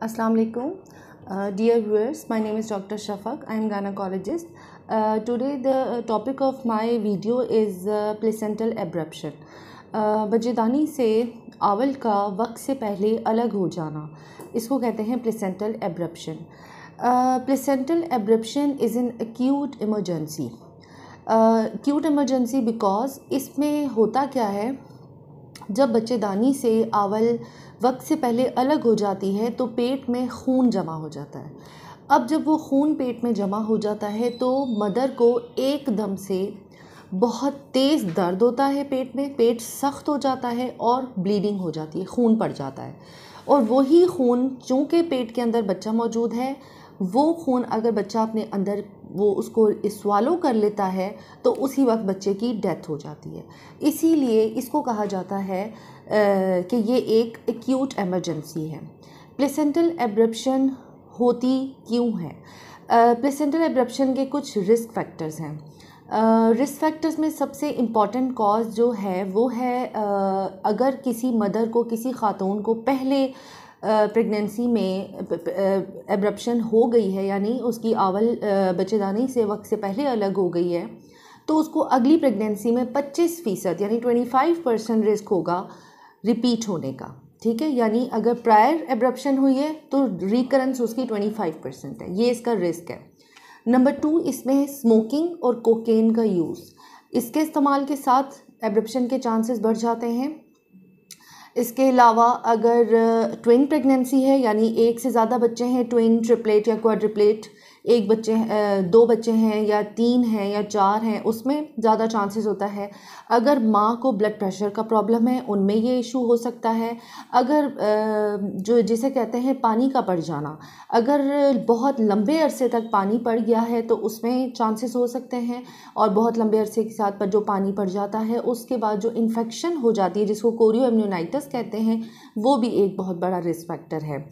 Assalamualaikum. Uh, dear viewers, my name is Dr. Shafak. I am gynecologist. Uh, today the topic of my video is uh, placental abruption. बजेदानी से आवल का वक्त से पहले अलग हो जाना इसको कहते हैं placental abruption placental abruption is an acute emergency cute emergency because इसमें होता क्या है जब बच्चेदानी से आवल वक्त से पहले अलग हो जाती है तो पेट में खून जमा हो जाता है अब जब वो खून पेट में जमा हो जाता है तो मदर को एकदम से बहुत तेज़ दर्द होता है पेट में पेट सख्त हो जाता है और ब्लीडिंग हो जाती है खून पड़ जाता है और वही खून चूँकि पेट के अंदर बच्चा मौजूद है वो खून अगर बच्चा अपने अंदर वो उसको स्वालो कर लेता है तो उसी वक्त बच्चे की डेथ हो जाती है इसीलिए इसको कहा जाता है कि ये एक एक्यूट एमरजेंसी है प्लेसेंटल एब्रप्शन होती क्यों है प्लेसेंटल एब्रप्शन के कुछ रिस्क फैक्टर्स हैं रिस्क फैक्टर्स में सबसे इम्पॉर्टेंट कॉज जो है वो है uh, अगर किसी मदर को किसी खातून को पहले प्रेगनेंसी में एब्रप्शन हो गई है यानी उसकी आवल बच्चेदानी से वक्त से पहले अलग हो गई है तो उसको अगली प्रेगनेंसी में 25 फ़ीसद यानी 25 परसेंट रिस्क होगा रिपीट होने का ठीक है यानी अगर प्रायर एब्रप्शन हुई है तो रिकरेंस उसकी 25 परसेंट है ये इसका रिस्क है नंबर टू इसमें है स्मोकिंग और कोकेन का यूज़ इसके इस्तेमाल के साथ एब्रप्शन के चांसेस बढ़ जाते हैं इसके अलावा अगर ट्विन प्रेगनेंसी है यानी एक से ज़्यादा बच्चे हैं ट्विन ट्रिपलेट या क्वाड्रिपलेट एक बच्चे दो बच्चे हैं या तीन हैं या चार हैं उसमें ज़्यादा चांसेस होता है अगर माँ को ब्लड प्रेशर का प्रॉब्लम है उनमें ये इशू हो सकता है अगर जो जिसे कहते हैं पानी का पड़ जाना अगर बहुत लंबे अरसे तक पानी पड़ गया है तो उसमें चांसेस हो सकते हैं और बहुत लंबे अरसे के साथ पर जो पानी पड़ जाता है उसके बाद जो इन्फेक्शन हो जाती है जिसको कोरियो इम्यूनाइटस कहते हैं वो भी एक बहुत बड़ा रिस्क फैक्टर है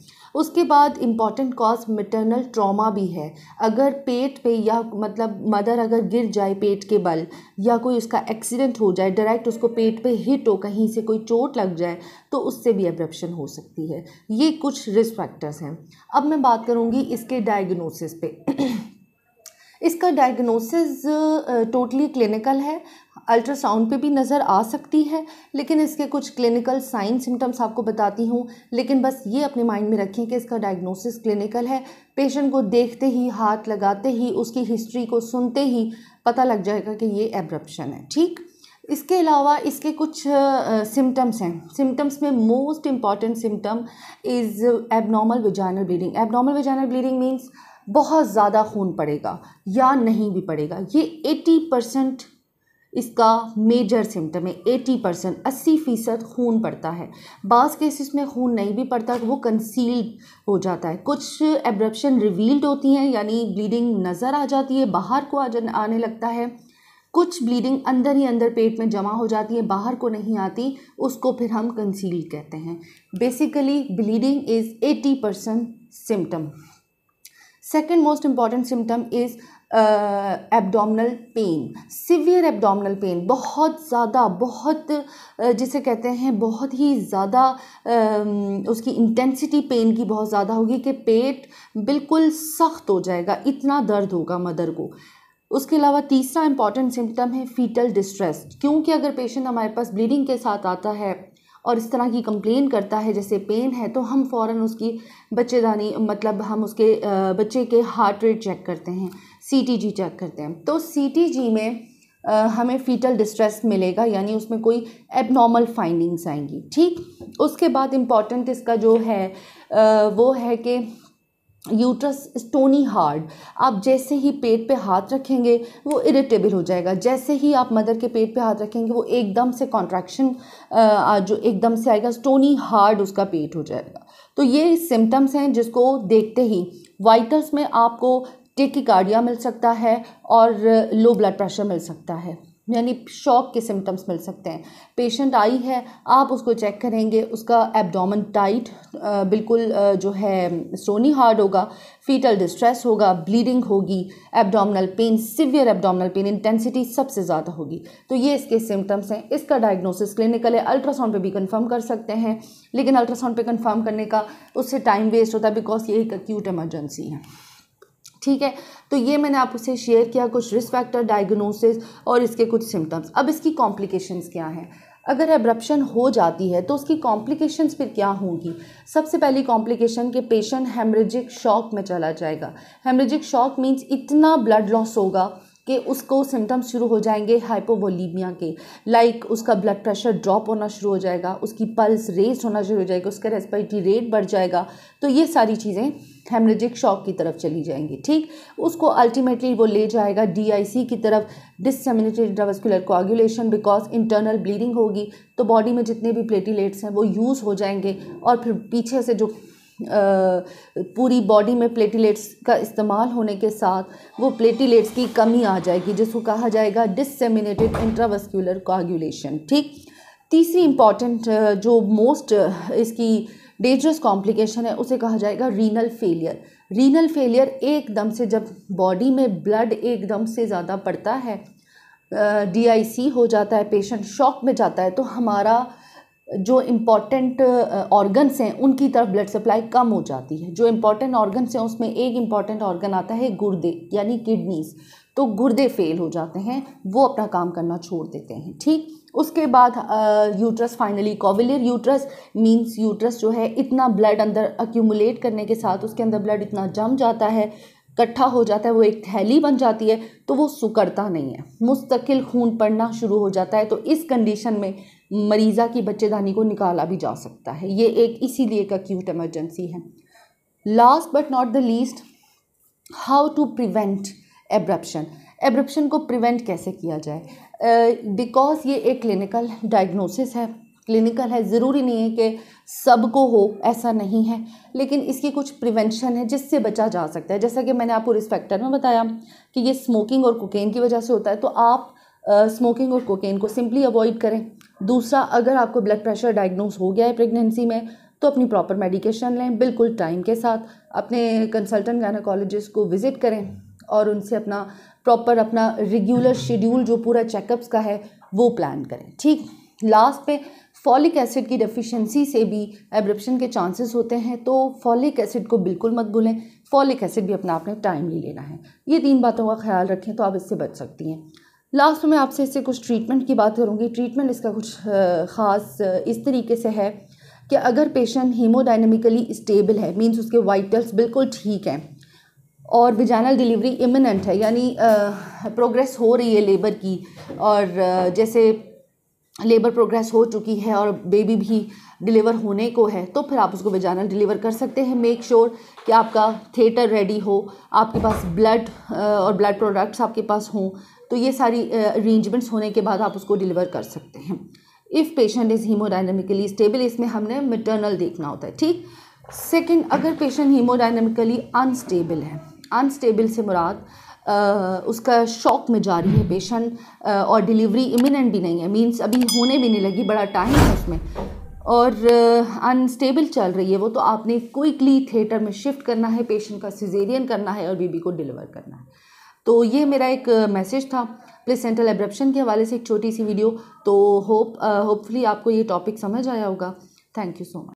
उसके बाद इम्पॉर्टेंट कॉज मटर्नल ट्रामा भी है अगर पेट पे या मतलब मदर अगर गिर जाए पेट के बल या कोई उसका एक्सीडेंट हो जाए डायरेक्ट उसको पेट पे हिट हो कहीं से कोई चोट लग जाए तो उससे भी एब्रप्शन हो सकती है ये कुछ रिस्क फैक्टर्स हैं अब मैं बात करूँगी इसके डायग्नोसिस पे इसका डायग्नोसिस टोटली क्लिनिकल है अल्ट्रासाउंड पे भी नज़र आ सकती है लेकिन इसके कुछ क्लिनिकल साइन सिम्टम्स आपको बताती हूँ लेकिन बस ये अपने माइंड में रखें कि इसका डायग्नोसिस क्लिनिकल है पेशेंट को देखते ही हाथ लगाते ही उसकी हिस्ट्री को सुनते ही पता लग जाएगा कि ये एब्रप्शन है ठीक इसके अलावा इसके कुछ सिम्टम्स हैं सिम्टम्स में most important symptom is abnormal vaginal bleeding abnormal vaginal bleeding means बहुत ज़्यादा खून पड़ेगा या नहीं भी पड़ेगा ये एटी परसेंट इसका मेजर सिम्टम है एटी परसेंट अस्सी फ़ीसद खून पड़ता है बास केसेस में खून नहीं भी पड़ता वो कंसील्ड हो जाता है कुछ एब्रप्शन रिवील्ड होती हैं यानी ब्लीडिंग नज़र आ जाती है बाहर को आने लगता है कुछ ब्लीडिंग अंदर ही अंदर पेट में जमा हो जाती है बाहर को नहीं आती उसको फिर हम कंसील कहते हैं basically bleeding is eighty percent symptom second most important symptom is abdominal pain severe abdominal pain बहुत ज़्यादा बहुत uh, जिसे कहते हैं बहुत ही ज़्यादा um, उसकी इंटेंसिटी पेन की बहुत ज़्यादा होगी कि पेट बिल्कुल सख्त हो जाएगा इतना दर्द होगा मदर को उसके अलावा तीसरा इंपॉर्टेंट सिम्टम है फीटल डिस्ट्रेस क्योंकि अगर पेशेंट हमारे पास ब्लीडिंग के साथ आता है और इस तरह की कंप्लेन करता है जैसे पेन है तो हम फ़ौर उसकी बच्चेदानी मतलब हम उसके बच्चे के हार्ट रेट चेक करते हैं सी चेक करते हैं तो सी में हमें फीटल डिस्ट्रेस मिलेगा यानी उसमें कोई एबनॉर्मल फाइंडिंग्स आएंगी ठीक उसके बाद इम्पॉर्टेंट इसका जो है वो है कि यूट्रस स्टोनी हार्ड आप जैसे ही पेट पे हाथ रखेंगे वो इरिटेबल हो जाएगा जैसे ही आप मदर के पेट पे हाथ रखेंगे वो एकदम से कॉन्ट्रैक्शन जो एकदम से आएगा स्टोनी हार्ड उसका पेट हो जाएगा तो ये सिम्टम्स हैं जिसको देखते ही वाइटल्स में आपको टिकिकार्डिया मिल सकता है और लो ब्लड प्रेशर मिल सकता है यानी शॉक के सिम्टम्स मिल सकते हैं पेशेंट आई है आप उसको चेक करेंगे उसका एब्डोमेन टाइट बिल्कुल जो है सोनी हार्ड होगा फीटल डिस्ट्रेस होगा ब्लीडिंग होगी abdominal pain severe abdominal pain intensity सबसे ज़्यादा होगी तो ये इसके सिम्टम्स हैं इसका डायग्नोसिस क्लिनिकल है अल्ट्रासाउंड पर भी कन्फर्म कर सकते हैं लेकिन अल्ट्रासाउंड पर कन्फर्म करने का उससे टाइम वेस्ट होता है बिकॉज ये एक अक्यूट एमरजेंसी है ठीक है तो ये मैंने आप उसे शेयर किया कुछ रिस्क फैक्टर डायग्नोसिस और इसके कुछ सिम्टम्स अब इसकी कॉम्प्लिकेशंस क्या हैं अगर एब्रप्शन हो जाती है तो उसकी कॉम्प्लिकेशंस फिर क्या होंगी सबसे पहली कॉम्प्लिकेशन कि पेशेंट हेमरेजिक शॉक में चला जाएगा हेमरेजिक शॉक मीन्स इतना ब्लड लॉस होगा कि उसको सिम्टम्स शुरू हो जाएंगे हाइपोवोलीमिया के लाइक like उसका ब्लड प्रेशर ड्रॉप होना शुरू हो जाएगा उसकी पल्स रेज होना शुरू हो जाएगा उसका रेस्पिरेटरी रेट बढ़ जाएगा तो ये सारी चीज़ें हेमरेजिक शॉक की तरफ चली जाएंगी ठीक उसको अल्टीमेटली वो ले जाएगा डीआईसी की तरफ disseminated intravascular coagulation because internal bleeding होगी तो बॉडी में जितने भी प्लेटिलेट्स हैं वो यूज़ हो जाएंगे और फिर पीछे से जो पूरी बॉडी में प्लेटिलेट्स का इस्तेमाल होने के साथ वो प्लेटिलेट्स की कमी आ जाएगी जिसको कहा जाएगा डिससेमिनेटेड इंट्रावस्क्यूलर कोगुलेशन ठीक तीसरी इंपॉर्टेंट जो मोस्ट इसकी डेंजरस कॉम्प्लिकेशन है उसे कहा जाएगा रीनल फेलियर रीनल फेलियर एकदम से जब बॉडी में ब्लड एकदम से ज़्यादा पड़ता है डीआईसी हो जाता है पेशेंट शॉक में जाता है तो हमारा जो इम्पॉर्टेंट ऑर्गन्स uh, हैं उनकी तरफ ब्लड सप्लाई कम हो जाती है जो इम्पॉर्टेंट ऑर्गन्स हैं उसमें एक इम्पॉर्टेंट ऑर्गन आता है गुर्दे यानी किडनीज तो गुर्दे फेल हो जाते हैं वो अपना काम करना छोड़ देते हैं ठीक उसके बाद uterus finally Couvelaire uterus means uterus जो है इतना ब्लड अंदर अक्यूमुलेट करने के साथ उसके अंदर ब्लड इतना जम जाता है इकट्ठा हो जाता है वो एक थैली बन जाती है तो वो सुकड़ता नहीं है मुस्तकिल खून पड़ना शुरू हो जाता है तो इस कंडीशन में मरीज़ा की बच्चेदानी को निकाला भी जा सकता है ये एक इसीलिए एक अक्यूट एमरजेंसी है last but not the least how to prevent abruption abruption को प्रिवेंट कैसे किया जाए बिकॉज uh, ये एक क्लिनिकल डायग्नोसिस है क्लिनिकल है ज़रूरी नहीं है कि सबको हो ऐसा नहीं है लेकिन इसकी कुछ प्रिवेंशन है जिससे बचा जा सकता है जैसा कि मैंने आपको रिस्क फैक्टर में बताया कि ये स्मोकिंग और कोकेन की वजह से होता है तो आप स्मोकिंग uh, और कोकेन को सिंपली अवॉइड करें दूसरा अगर आपको ब्लड प्रेशर डायग्नोस हो गया है प्रेगनेंसी में तो अपनी प्रॉपर मेडिकेशन लें बिल्कुल टाइम के साथ अपने कंसल्टेंट गायनाकोलॉजिस्ट को विज़िट करें और उनसे अपना प्रॉपर अपना रेगुलर शेड्यूल जो पूरा चेकअप्स का है वो प्लान करें ठीक लास्ट पे फॉलिक एसिड की डेफिशिएंसी से भी एब्रप्शन के चांसेस होते हैं तो फॉलिक एसिड को बिल्कुल मत भूलें फॉलिक एसिड भी अपना आपने टाइमली लेना है ये तीन बातों का ख्याल रखें तो आप इससे बच सकती हैं लास्ट में आपसे इससे कुछ ट्रीटमेंट की बात करूँगी ट्रीटमेंट इसका कुछ ख़ास इस तरीके से है कि अगर पेशेंट हीमोडाइनमिकली स्टेबल है मीन्स उसके वाइटल्स बिल्कुल ठीक हैं और विजानल डिलीवरी इमिनेंट है यानी प्रोग्रेस हो रही है लेबर की और जैसे लेबर प्रोग्रेस हो चुकी है और बेबी भी डिलीवर होने को है तो फिर आप उसको वेजानल डिलीवर कर सकते हैं मेक श्योर sure कि आपका थिएटर रेडी हो आपके पास ब्लड और ब्लड प्रोडक्ट्स आपके पास हों तो ये सारी अरेंजमेंट्स होने के बाद आप उसको डिलीवर कर सकते हैं if patient is hemodynamically stable इसमें हमने मिटर्नल देखना होता है ठीक सेकेंड अगर पेशेंट हीमोडाइनमिकली अनस्टेबल है अनस्टेबल से मुराद उसका शॉक में जा रही है पेशेंट और डिलीवरी इमिनेंट भी नहीं है मींस अभी होने भी नहीं लगी बड़ा टाइम है उसमें और अनस्टेबल चल रही है वो तो आपने क्विकली थिएटर में शिफ्ट करना है पेशेंट का सिजेरियन करना है और बीबी को डिलीवर करना है तो ये मेरा एक मैसेज था सेंट्रल एब्रप्शन के हवाले से एक छोटी सी वीडियो तो होप होपफुली आपको ये टॉपिक समझ आया होगा थैंक यू सो मच